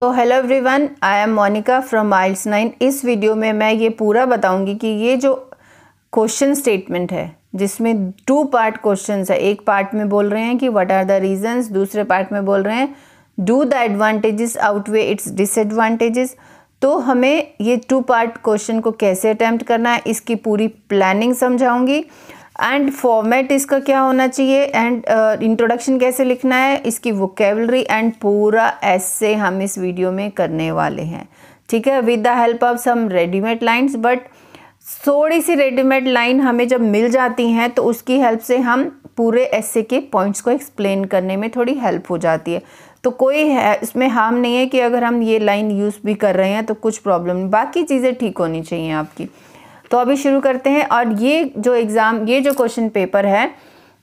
तो hello everyone I am Monika from Miles nine इस video में मैं ये पूरा बताऊंगी कि ये जो क्वेश्चन स्टेटमेंट है जिसमें टू पार्ट क्वेश्चन है एक पार्ट में बोल रहे हैं कि व्हाट आर द रीजंस दूसरे पार्ट में बोल रहे हैं do the advantages outweigh its disadvantages तो हमें ये टू पार्ट क्वेश्चन को कैसे अटैम्प्ट करना है इसकी पूरी प्लानिंग समझाऊंगी एंड फॉर्मेट इसका क्या होना चाहिए एंड इंट्रोडक्शन uh, कैसे लिखना है इसकी वोकेबलरी एंड पूरा ऐसे हम इस वीडियो में करने वाले हैं ठीक है with the help of some readymade lines but थोड़ी सी रेडीमेड लाइन हमें जब मिल जाती हैं तो उसकी हेल्प से हम पूरे ऐसे के पॉइंट्स को एक्सप्लेन करने में थोड़ी हेल्प हो जाती है तो कोई है इसमें हार्म नहीं है कि अगर हम ये लाइन यूज़ भी कर रहे हैं तो कुछ प्रॉब्लम नहीं बाकी चीज़ें ठीक होनी चाहिए आपकी तो अभी शुरू करते हैं और ये जो एग्ज़ाम ये जो क्वेश्चन पेपर है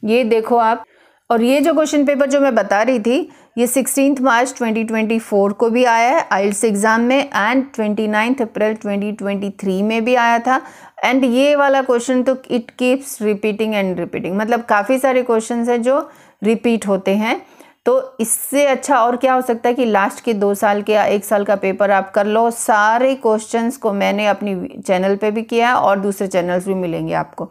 ये देखो आप और ये जो क्वेश्चन पेपर जो मैं बता रही थी ये सिक्सटीन मार्च 2024 को भी आया है आइल्स एग्ज़ाम में एंड ट्वेंटी नाइन्थ अप्रैल 2023 में भी आया था एंड ये वाला क्वेश्चन तो it keeps repeating and repeating मतलब काफ़ी सारे क्वेश्चन हैं जो रिपीट होते हैं तो इससे अच्छा और क्या हो सकता है कि लास्ट के दो साल के या एक साल का पेपर आप कर लो सारे क्वेश्चंस को मैंने अपनी चैनल पे भी किया है और दूसरे चैनल्स भी मिलेंगे आपको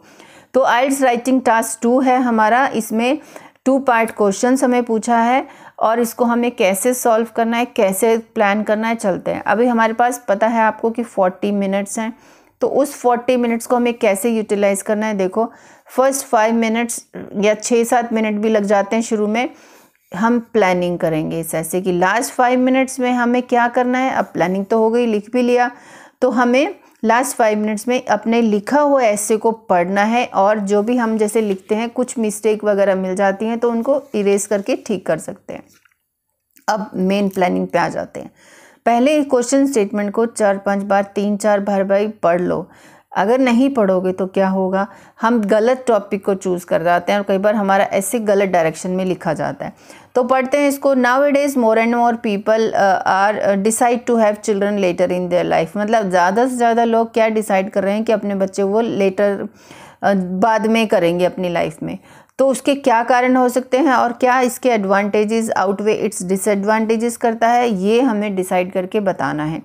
तो आइल्स राइटिंग टास्क टू है हमारा इसमें टू पार्ट क्वेश्चन हमें पूछा है और इसको हमें कैसे सॉल्व करना है कैसे प्लान करना है चलते हैं अभी हमारे पास पता है आपको कि फोर्टी मिनट्स हैं तो उस फोर्टी मिनट्स को हमें कैसे यूटिलाइज़ करना है देखो फर्स्ट फाइव मिनट्स या छः सात मिनट भी लग जाते हैं शुरू में हम प्लानिंग करेंगे इस ऐसे कि लास्ट फाइव मिनट्स में हमें क्या करना है अब प्लानिंग तो हो गई लिख भी लिया तो हमें लास्ट फाइव मिनट्स में अपने लिखा हुआ ऐसे को पढ़ना है और जो भी हम जैसे लिखते हैं कुछ मिस्टेक वगैरह मिल जाती हैं तो उनको इरेज करके ठीक कर सकते हैं अब मेन प्लानिंग पे आ जाते हैं पहले क्वेश्चन स्टेटमेंट को चार पांच बार तीन चार बार भाई पढ़ लो अगर नहीं पढ़ोगे तो क्या होगा हम गलत टॉपिक को चूज़ कर जाते हैं और कई बार हमारा ऐसे गलत डायरेक्शन में लिखा जाता है तो पढ़ते हैं इसको now it is more and more people are decide to have children later in their life मतलब ज़्यादा से ज़्यादा लोग क्या डिसाइड कर रहे हैं कि अपने बच्चे वो लेटर uh, बाद में करेंगे अपनी लाइफ में तो उसके क्या कारण हो सकते हैं और क्या इसके एडवांटेजेस आउटवे इट्स डिसएडवांटेजेस करता है ये हमें डिसाइड करके बताना है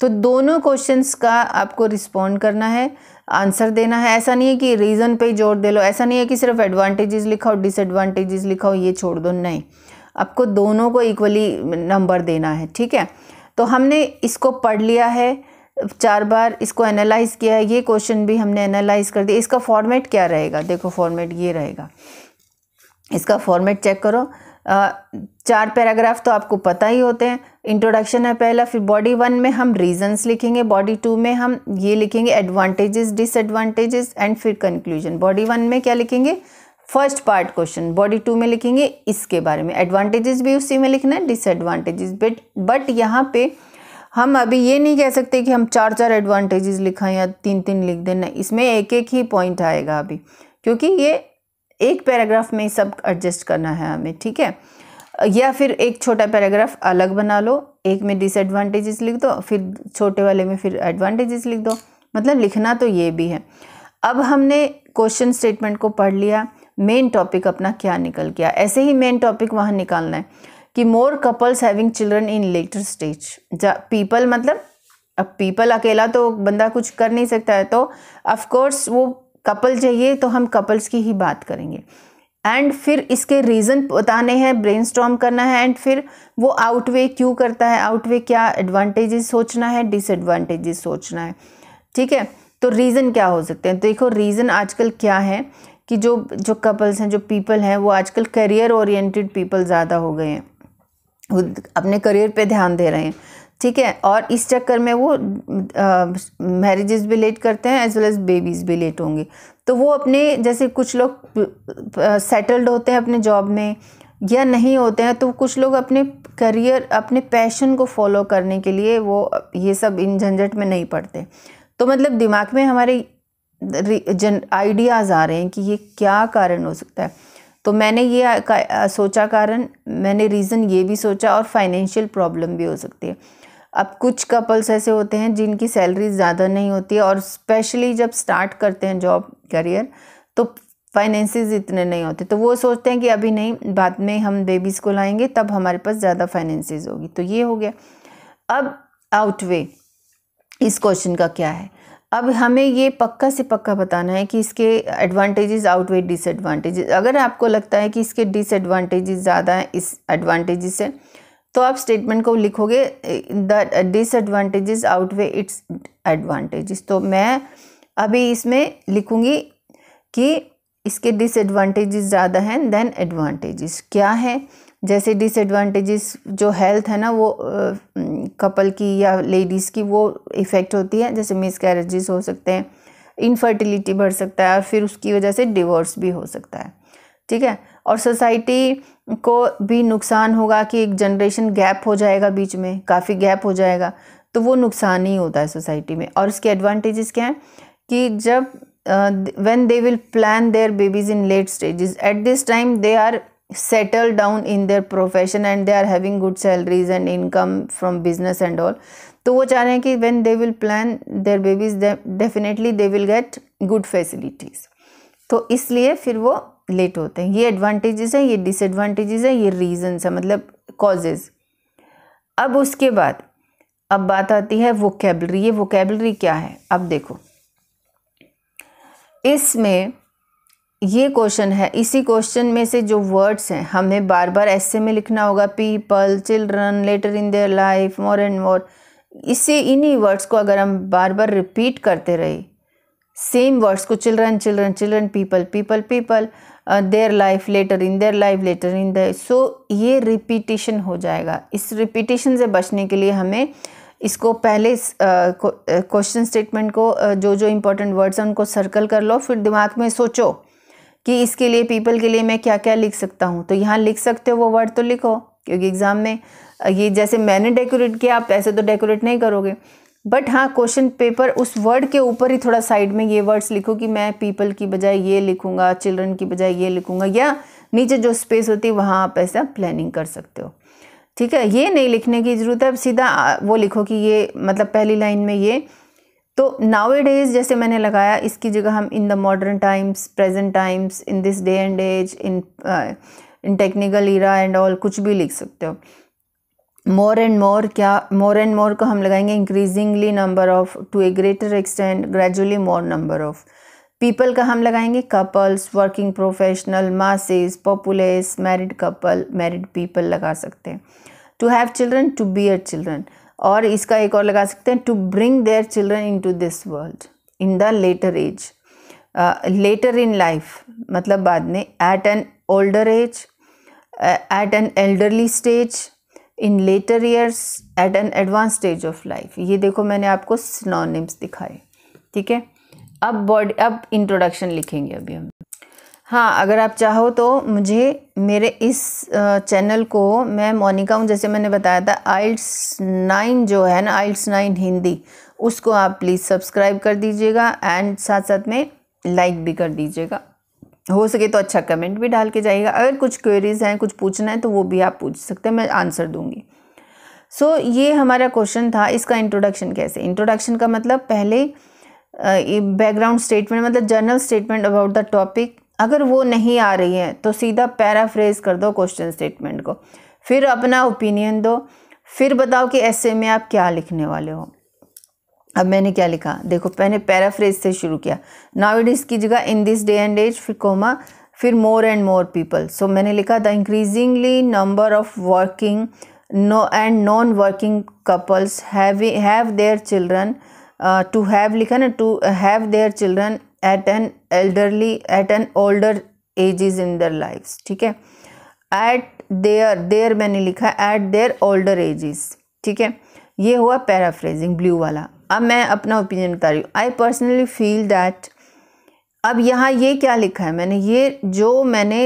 तो दोनों क्वेश्चंस का आपको रिस्पॉन्ड करना है आंसर देना है ऐसा नहीं है कि रीज़न पे जोर दे लो ऐसा नहीं है कि सिर्फ एडवांटेजेस लिखाओ डिसएडवांटेजेस लिखाओ ये छोड़ दो नहीं आपको दोनों को इक्वली नंबर देना है ठीक है तो हमने इसको पढ़ लिया है चार बार इसको एनालाइज किया है ये क्वेश्चन भी हमने एनालाइज कर दिया इसका फॉर्मेट क्या रहेगा देखो फॉर्मेट ये रहेगा इसका फॉर्मेट चेक करो चार पैराग्राफ तो आपको पता ही होते हैं इंट्रोडक्शन है पहला फिर बॉडी वन में हम रीजंस लिखेंगे बॉडी टू में हम ये लिखेंगे एडवांटेजेस डिसएडवांटेजेस एंड फिर कंक्लूजन बॉडी वन में क्या लिखेंगे first part question body two में लिखेंगे इसके बारे में एडवांटेजेस भी उसी में लिखना है डिसएडवांटेजेस बट बट यहाँ पे हम अभी ये नहीं कह सकते कि हम चार चार एडवांटेजेस लिखा या तीन तीन लिख देना इसमें एक एक ही पॉइंट आएगा अभी क्योंकि ये एक पैराग्राफ में सब एडजस्ट करना है हमें ठीक है या फिर एक छोटा पैराग्राफ अलग बना लो एक में डिसएडवांटेजेस लिख दो फिर छोटे वाले में फिर एडवांटेजेस लिख दो मतलब लिखना तो ये भी है अब हमने क्वेश्चन स्टेटमेंट को पढ़ लिया मेन टॉपिक अपना क्या निकल गया ऐसे ही मेन टॉपिक वहाँ निकालना है कि more couples having children in later stage people मतलब अब पीपल अकेला तो बंदा कुछ कर नहीं सकता है तो ऑफकोर्स वो कपल चाहिए तो हम कपल्स की ही बात करेंगे एंड फिर इसके रीज़न बताने हैं ब्रेन करना है एंड फिर वो आउटवे क्यों करता है आउटवे क्या एडवांटेजेस सोचना है डिसएडवांटेजेस सोचना है ठीक है तो रीज़न क्या हो सकते हैं तो देखो रीज़न आजकल क्या है कि जो जो कपल्स हैं जो पीपल हैं वो आजकल करियर ओरिएंटेड पीपल ज़्यादा हो गए हैं अपने करियर पे ध्यान दे रहे हैं ठीक है और इस चक्कर में वो मैरिजेस भी लेट करते हैं एज वेल एज बेबीज़ भी लेट होंगे तो वो अपने जैसे कुछ लोग सेटल्ड होते हैं अपने जॉब में या नहीं होते हैं तो कुछ लोग अपने करियर अपने पैशन को फॉलो करने के लिए वो ये सब इन झंझट में नहीं पड़ते तो मतलब दिमाग में हमारे जन आइडियाज़ आ रहे हैं कि ये क्या कारण हो सकता है तो मैंने ये का, सोचा कारण मैंने रीज़न ये भी सोचा और फाइनेंशियल प्रॉब्लम भी हो सकती है अब कुछ कपल्स ऐसे होते हैं जिनकी सैलरी ज़्यादा नहीं होती है और स्पेशली जब स्टार्ट करते हैं जॉब करियर तो फाइनेंसिस इतने नहीं होते तो वो सोचते हैं कि अभी नहीं बाद में हम बेबीज़ को लाएंगे तब हमारे पास ज़्यादा फाइनेंसिस होगी तो ये हो गया अब आउटवे इस क्वेश्चन का क्या है अब हमें ये पक्का से पक्का बताना है कि इसके एडवांटेजेस आउटवे डिसएडवांटेजेस अगर आपको लगता है कि इसके डिसएडवांटेजेस ज़्यादा हैं इस एडवांटेजेस से तो आप स्टेटमेंट को लिखोगे the disadvantages outweigh its advantages तो मैं अभी इसमें लिखूँगी कि इसके डिसएडवांटेजेस ज़्यादा हैं देन एडवांटेजेस क्या हैं जैसे डिसएडवांटेजेस जो हेल्थ है ना वो कपल की या लेडीज़ की वो इफ़ेक्ट होती है जैसे मिस कैरेजेस हो सकते हैं इनफर्टिलिटी बढ़ सकता है और फिर उसकी वजह से डिवोर्स भी हो सकता है ठीक है और सोसाइटी को भी नुकसान होगा कि एक जनरेशन गैप हो जाएगा बीच में काफ़ी गैप हो जाएगा तो वो नुकसान ही होता है सोसाइटी में और इसके एडवांटेजेस क्या हैं कि जब when they will plan their babies in late stages at this time they are settle down in their profession and they are having good salaries and income from business and all तो वो चाह रहे हैं कि when they will plan their babies definitely they will get good facilities तो इसलिए फिर वो लेट होते हैं ये एडवांटेजेस हैं ये डिसएडवांटेजेस हैं ये रीजंस हैं मतलब कॉजेज़ अब उसके बाद अब बात आती है वोकेबलरी ये वोकेबलरी क्या है अब देखो इसमें ये क्वेश्चन है इसी क्वेश्चन में से जो वर्ड्स हैं हमें बार बार ऐसे में लिखना होगा people children later in their life more and more इसी इन्हीं वर्ड्स को अगर हम बार बार रिपीट करते रहे सेम वर्ड्स को children children children people people people their life later in their life later in the so ये रिपीटिशन हो जाएगा इस रिपीटिशन से बचने के लिए हमें इसको पहले क्वेश्चन uh, स्टेटमेंट को uh, uh, जो जो इम्पोर्टेंट वर्ड्स हैं उनको सर्कल कर लो फिर दिमाग में सोचो कि इसके लिए पीपल के लिए मैं क्या क्या लिख सकता हूँ तो यहाँ लिख सकते हो वो वर्ड तो लिखो क्योंकि एग्ज़ाम में ये जैसे मैंने डेकोरेट किया आप ऐसे तो डेकोरेट नहीं करोगे बट हाँ क्वेश्चन पेपर उस वर्ड के ऊपर ही थोड़ा साइड में ये वर्ड्स लिखो कि मैं पीपल की बजाय ये लिखूंगा चिल्ड्रन की बजाय ये लिखूँगा या नीचे जो स्पेस होती है वहाँ आप ऐसा प्लानिंग कर सकते हो ठीक है ये नहीं लिखने की ज़रूरत है सीधा वो लिखो कि ये मतलब पहली लाइन में ये तो नाउ डेज जैसे मैंने लगाया इसकी जगह हम in the modern times present times in this day and age in in technical era and all कुछ भी लिख सकते हो मोर एंड मोर क्या मोर एंड मोर को हम लगाएंगे increasingly number of to a greater extend gradually more number of people का हम लगाएंगे couples working professional masses populace married couple married people लगा सकते हैं to have children to be uh children और इसका एक और लगा सकते हैं to bring their children in to this world in the later age later in life मतलब बाद में at an older age at an elderly stage in later years at an advance stage of life ये देखो मैंने आपको synonyms दिखाए ठीक है अब बॉडी अब इंट्रोडक्शन लिखेंगे अभी हम हाँ अगर आप चाहो तो मुझे मेरे इस चैनल को मैं मोनिका हूँ जैसे मैंने बताया था आइल्स नाइन जो है ना आइल्स नाइन हिंदी उसको आप प्लीज़ सब्सक्राइब कर दीजिएगा एंड साथ साथ में लाइक भी कर दीजिएगा हो सके तो अच्छा कमेंट भी डाल के जाइएगा अगर कुछ क्वेरीज़ हैं कुछ पूछना है तो वो भी आप पूछ सकते हैं मैं आंसर दूंगी सो so, ये हमारा क्वेश्चन था इसका इंट्रोडक्शन कैसे इंट्रोडक्शन का मतलब पहले बैकग्राउंड स्टेटमेंट मतलब general statement about the topic अगर वो नहीं आ रही है तो सीधा पैराफ्रेज कर दो क्वेश्चन स्टेटमेंट को फिर अपना ओपिनियन दो फिर बताओ कि ऐसे में आप क्या लिखने वाले हो अब मैंने क्या लिखा देखो मैंने पैराफ्रेज से शुरू किया नाउ इट इज़ की जगह in this day and age फिर कोमा फिर more and more people so मैंने लिखा the increasingly number of working no and non working couples have their children to have लिखा ना to have their children at an elderly at an older ages in their life ठीक है eight there there मैंने लिखा eight there older edges ठीक है ये हुआ पैराफ्रेजिंग ब्लू वाला अब मैं अपना ओपिनियन बता रही हूँ आई पर्सनली फील दैट अब यहाँ ये क्या लिखा है मैंने ये जो मैंने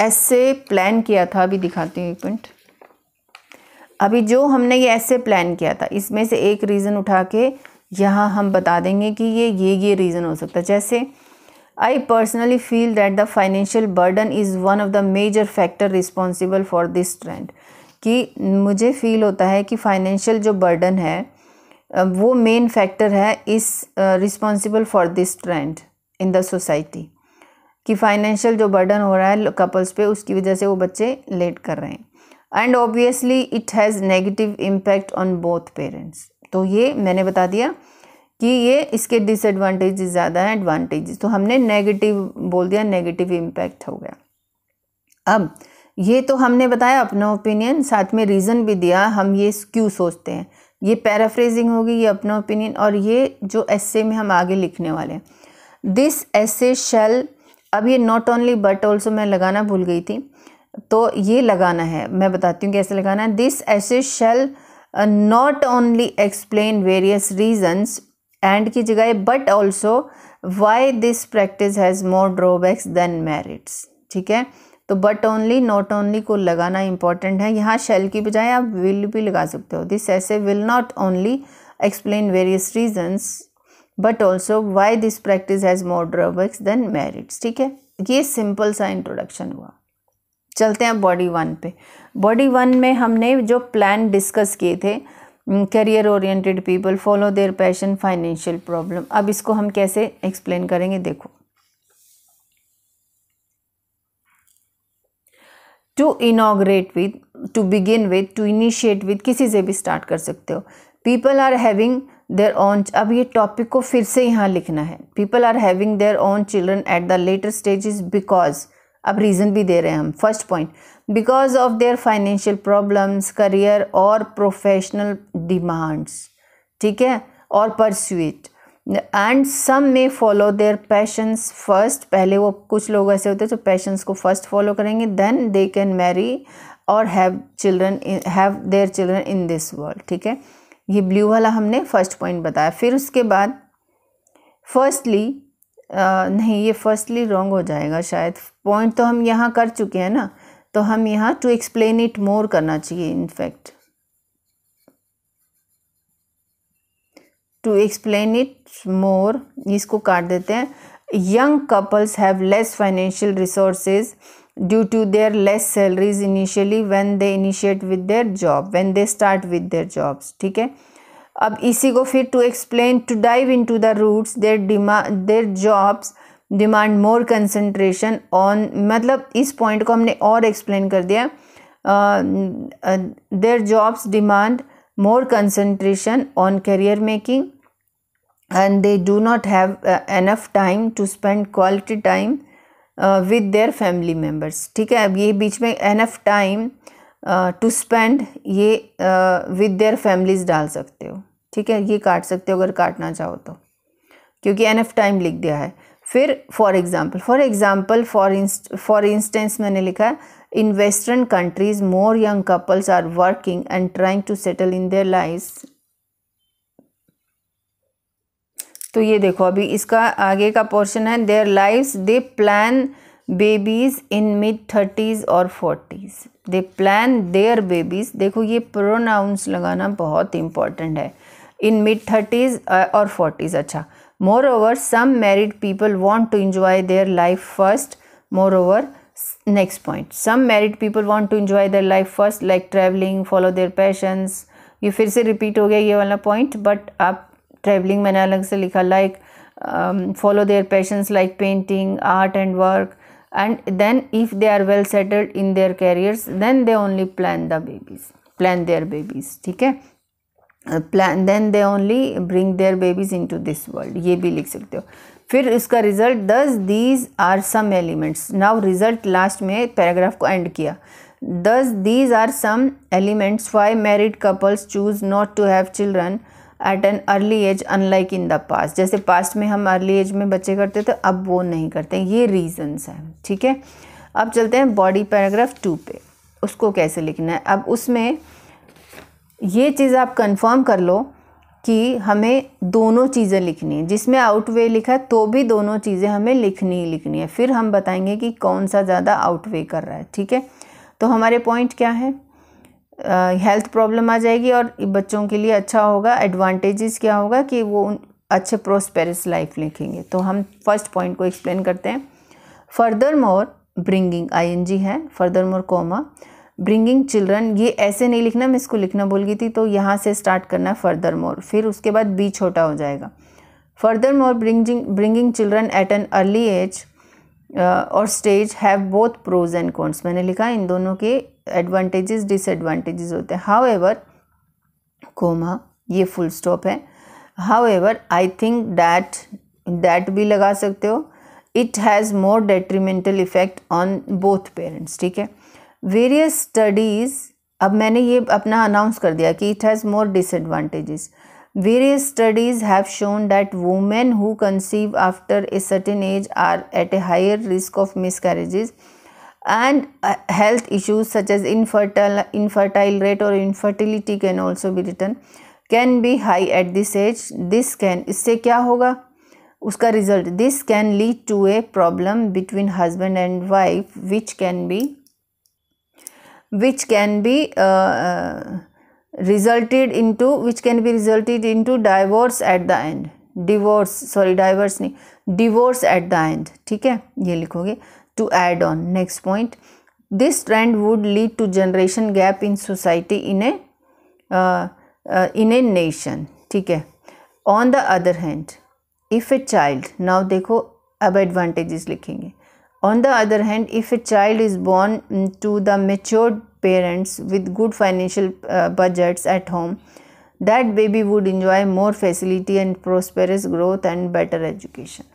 ऐसे प्लान किया था अभी दिखाती हूँ एक मिनट अभी जो हमने ये ऐसे प्लान किया था इसमें से एक रीज़न उठा के यहाँ हम बता देंगे कि ये ये ये रीज़न हो सकता है जैसे I personally feel that the financial burden is one of the major factor responsible for this trend कि मुझे फील होता है कि फाइनेंशियल जो बर्डन है वो मेन फैक्टर है इस responsible for this trend in the society कि फाइनेंशियल जो बर्डन हो रहा है कपल्स पे उसकी वजह से वो बच्चे लेट कर रहे हैं and obviously it has negative impact on both parents तो ये मैंने बता दिया कि ये इसके डिसएडवांटेज ज़्यादा हैं एडवांटेज तो हमने नेगेटिव बोल दिया नेगेटिव इम्पैक्ट हो गया अब ये तो हमने बताया अपना ओपिनियन साथ में रीज़न भी दिया हम ये क्यों सोचते हैं ये पैराफ्रेजिंग होगी ये अपना ओपिनियन और ये जो एसे में हम आगे लिखने वाले हैं दिस एसे शेल अब ये नॉट ओनली बट ऑल्सो मैं लगाना भूल गई थी तो ये लगाना है मैं बताती हूँ कैसे लगाना है this essay shall not only explain various reasons and की जगह but also why this practice has more drawbacks than merits ठीक है तो बट ओनली नॉट ओनली को लगाना इंपॉर्टेंट है यहाँ शेल की बजाय आप विल भी लगा सकते हो this essay will not only explain various reasons but also why this practice has more drawbacks than merits ठीक है ये सिंपल सा इंट्रोडक्शन हुआ चलते हैं बॉडी वन पे बॉडी वन में हमने जो प्लान डिस्कस किए थे career oriented people follow their passion financial problem अब इसको हम कैसे एक्सप्लेन करेंगे देखो to inaugurate with to begin with to initiate with किसी से भी स्टार्ट कर सकते हो people are having their own अब ये टॉपिक को फिर से यहाँ लिखना है people are having their own children at the later stage because अब रीज़न भी दे रहे हैं हम first point because of their financial problems career और प्रोफेशनल डिमांड्स ठीक है और pursuit and some may follow their passions first पहले वो कुछ लोग ऐसे होते हैं जो पैशंस को फर्स्ट फॉलो करेंगे देन दे कैन मैरी और have children have their children in this world ठीक है ये ब्लू वाला हमने फर्स्ट पॉइंट बताया फिर उसके बाद फर्स्टली नहीं ये फर्स्टली रॉन्ग हो जाएगा शायद पॉइंट तो हम यहाँ कर चुके हैं ना तो हम यहाँ टू एक्सप्लेन इट मोर करना चाहिए in fact to explain it more इसको काट देते हैं young couples have less financial resources due to their less salaries initially when they initiate with their job when they start with their jobs ठीक है अब इसी को फिर to explain to dive in to the roots their डिमा their jobs demand more concentration on मतलब इस पॉइंट को हमने और एक्सप्लेन कर दिया their jobs demand more concentration on career making and they do not have uh, enough time to spend quality time with their family members ठीक है अब ये बीच में time टाइम टू स्पेंड ये विद देयर फैमिलीज डाल सकते हो ठीक है ये काट सकते हो अगर काटना चाहो तो क्योंकि enough टाइम लिख दिया है फिर for example for example for for instance मैंने लिखा है in western countries more young couples are working and trying to settle in their life तो ये देखो अभी इसका आगे का पोर्शन है their life they plan babies in mid thirties और forties they plan their babies देखो ये प्रोनाउंस लगाना बहुत इंपॉर्टेंट है इन मिड थर्टीज़ और फोर्टीज़ अच्छा moreover some married people want to enjoy their life first moreover next point some married people want to enjoy their life first like travelling follow their passions ये फिर से repeat हो गया ये वाला point but आप travelling मैंने अलग से लिखा like follow their passions like painting art and work and then if they are well settled in their careers then they only plan the babies plan their babies ठीक है plan then they only bring their babies in to this world ये भी लिख सकते हो फिर इसका result thus these are some elements now result लास्ट में पैराग्राफ को एंड किया thus these are some elements why married couples choose not to have children at an early age unlike in the past जैसे past में हम early as में बच्चे करते थे तो अब वो नहीं करते ये रीज़न्स हैं ठीक है अब चलते हैं बॉडी पैराग्राफ टू पे उसको कैसे लिखना है अब उसमें ये चीज़ आप कंफर्म कर लो कि हमें दोनों चीज़ें लिखनी है जिसमें आउटवे लिखा है तो भी दोनों चीज़ें हमें लिखनी ही लिखनी है फिर हम बताएंगे कि कौन सा ज़्यादा आउटवे कर रहा है ठीक है तो हमारे पॉइंट क्या है हेल्थ प्रॉब्लम आ जाएगी और बच्चों के लिए अच्छा होगा एडवांटेजेस क्या होगा कि वो उन अच्छे प्रोस्पेरस लाइफ लिखेंगे तो हम फर्स्ट पॉइंट को एक्सप्लेन करते हैं furthermore bringing I N G है furthermore comma bringing children ये ऐसे नहीं लिखना मैं इसको लिखना भूल गई थी तो यहाँ से स्टार्ट करना है फर्दर मोर फिर उसके बाद बी छोटा हो जाएगा furthermore bringing bringing children at an early age और stage have both pros and cons मैंने लिखा इन दोनों के एडवांटेजेस डिसएडवांटेजेस होते हैं हाउ एवर कोमा ये फुल स्टॉप है however I think that that भी लगा सकते हो it has more detrimental effect on both parents ठीक है वेरियस स्टडीज़ अब मैंने ये अपना अनाउंस कर दिया कि it has more disadvantages various studies have shown that women who conceive after a certain age are at a higher risk of miscarriages and uh, health issues such as infertile infertile rate or infertility can also be written can be high at this age this can इससे क्या होगा उसका result this can lead to a problem between husband and wife which can be which can be resulted into which can be resulted into divorce at the end divorce sorry divorce नहीं divorce at the end ठीक है ये लिखोगे to add on next point this trend would lead to generation gap in society in a uh, uh, in a nation theek on the other hand if a child now dekho ab advantages likhenge on the other hand if a child is born to the matured parents with good financial uh, budgets at home that baby would enjoy more facility and prosperous growth and better education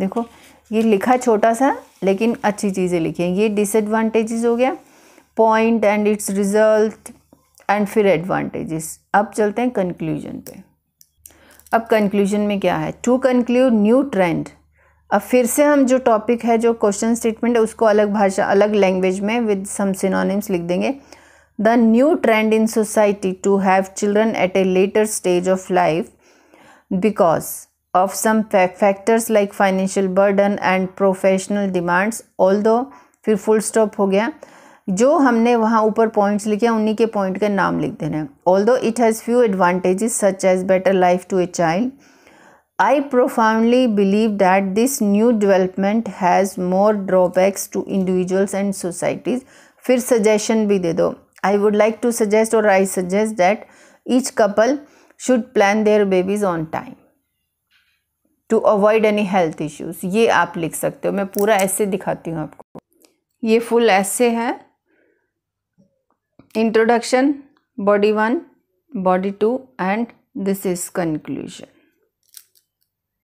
देखो ये लिखा छोटा सा लेकिन अच्छी चीज़ें लिखी हैं ये डिसएडवांटेजेस हो गया point and it's result and फिर एडवांटेजेस अब चलते हैं कंक्लूजन पे अब कंक्लूजन में क्या है टू कंक्लूड न्यू ट्रेंड अब फिर से हम जो टॉपिक है जो क्वेश्चन स्टेटमेंट है उसको अलग भाषा अलग लैंग्वेज में विद सम सिनोनिम्स लिख देंगे the new trend in society to have children at a later stage of life because of some factors like financial burden and professional demands although फिर full stop हो गया जो हमने वहाँ ऊपर points लिखे हैं उन्हीं के point के नाम लिख देने Although it has few advantages such as better life to a child, I profoundly believe that this new development has more drawbacks to individuals and societies. फिर suggestion भी दे दो I would like to suggest or I suggest that each couple should plan their babies on time. To avoid any health issues ये आप लिख सकते हो मैं पूरा ऐसे दिखाती हूँ आपको ये फुल ऐसे है introduction body one body two and this is conclusion